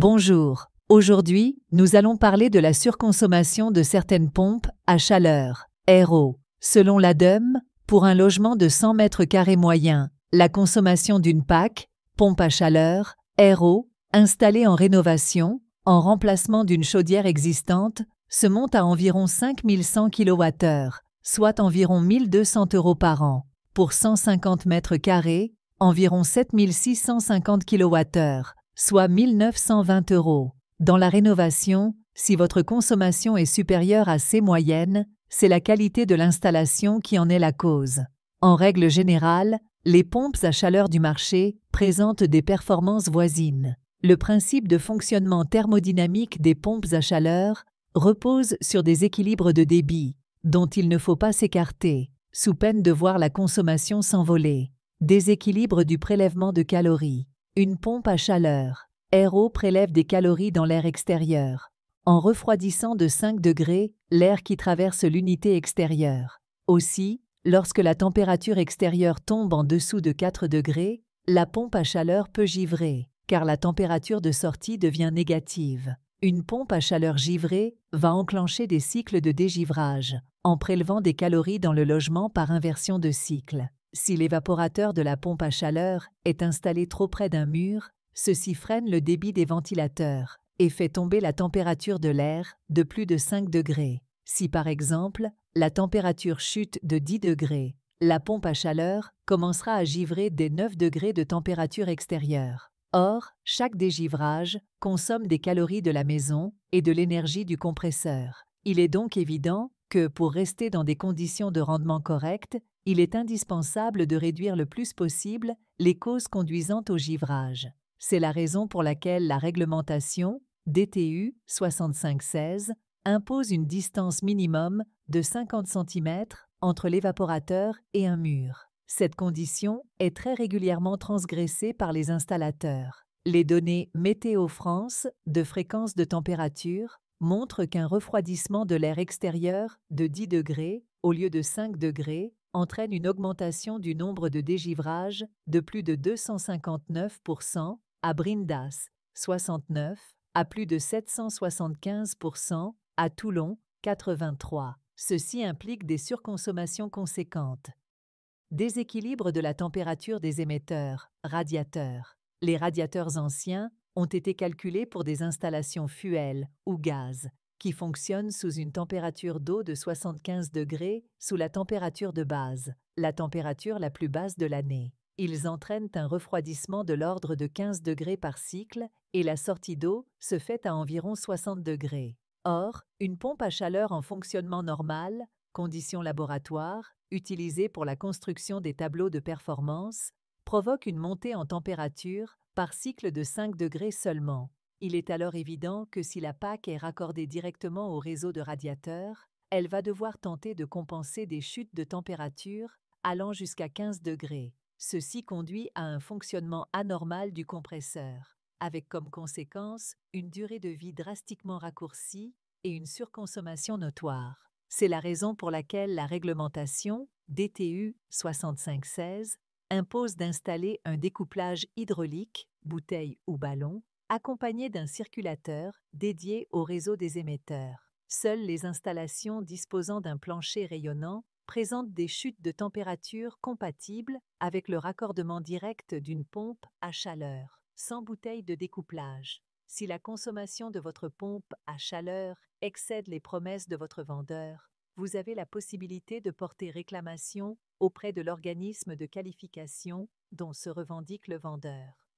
Bonjour. Aujourd'hui, nous allons parler de la surconsommation de certaines pompes à chaleur. RO. Selon l'ADEME, pour un logement de 100 mètres carrés moyen, la consommation d'une PAC, pompe à chaleur, RO, installée en rénovation, en remplacement d'une chaudière existante, se monte à environ 5100 kWh, soit environ 1200 euros par an. Pour 150 mètres carrés, environ 7650 kWh, soit 1920 euros. Dans la rénovation, si votre consommation est supérieure à ces moyennes, c'est la qualité de l'installation qui en est la cause. En règle générale, les pompes à chaleur du marché présentent des performances voisines. Le principe de fonctionnement thermodynamique des pompes à chaleur repose sur des équilibres de débit, dont il ne faut pas s'écarter, sous peine de voir la consommation s'envoler. Déséquilibre du prélèvement de calories. Une pompe à chaleur. RO, prélève des calories dans l'air extérieur. En refroidissant de 5 degrés l'air qui traverse l'unité extérieure. Aussi, lorsque la température extérieure tombe en dessous de 4 degrés, la pompe à chaleur peut givrer, car la température de sortie devient négative. Une pompe à chaleur givrée va enclencher des cycles de dégivrage, en prélevant des calories dans le logement par inversion de cycle. Si l'évaporateur de la pompe à chaleur est installé trop près d'un mur, ceci freine le débit des ventilateurs et fait tomber la température de l'air de plus de 5 degrés. Si par exemple la température chute de 10 degrés, la pompe à chaleur commencera à givrer dès 9 degrés de température extérieure. Or, chaque dégivrage consomme des calories de la maison et de l'énergie du compresseur. Il est donc évident que, pour rester dans des conditions de rendement correctes, il est indispensable de réduire le plus possible les causes conduisant au givrage. C'est la raison pour laquelle la réglementation DTU 6516 impose une distance minimum de 50 cm entre l'évaporateur et un mur. Cette condition est très régulièrement transgressée par les installateurs. Les données Météo France de fréquence de température montrent qu'un refroidissement de l'air extérieur de 10 degrés au lieu de 5 degrés entraîne une augmentation du nombre de dégivrages de plus de 259% à Brindas, 69, à plus de 775%, à Toulon, 83. Ceci implique des surconsommations conséquentes. Déséquilibre de la température des émetteurs, radiateurs. Les radiateurs anciens ont été calculés pour des installations fuel ou gaz, qui fonctionne sous une température d'eau de 75 degrés sous la température de base, la température la plus basse de l'année. Ils entraînent un refroidissement de l'ordre de 15 degrés par cycle et la sortie d'eau se fait à environ 60 degrés. Or, une pompe à chaleur en fonctionnement normal, condition laboratoire, utilisée pour la construction des tableaux de performance, provoque une montée en température par cycle de 5 degrés seulement. Il est alors évident que si la PAC est raccordée directement au réseau de radiateurs, elle va devoir tenter de compenser des chutes de température allant jusqu'à 15 degrés. Ceci conduit à un fonctionnement anormal du compresseur, avec comme conséquence une durée de vie drastiquement raccourcie et une surconsommation notoire. C'est la raison pour laquelle la réglementation DTU 6516 impose d'installer un découplage hydraulique, bouteille ou ballon, accompagné d'un circulateur dédié au réseau des émetteurs. Seules les installations disposant d'un plancher rayonnant présentent des chutes de température compatibles avec le raccordement direct d'une pompe à chaleur, sans bouteille de découplage. Si la consommation de votre pompe à chaleur excède les promesses de votre vendeur, vous avez la possibilité de porter réclamation auprès de l'organisme de qualification dont se revendique le vendeur.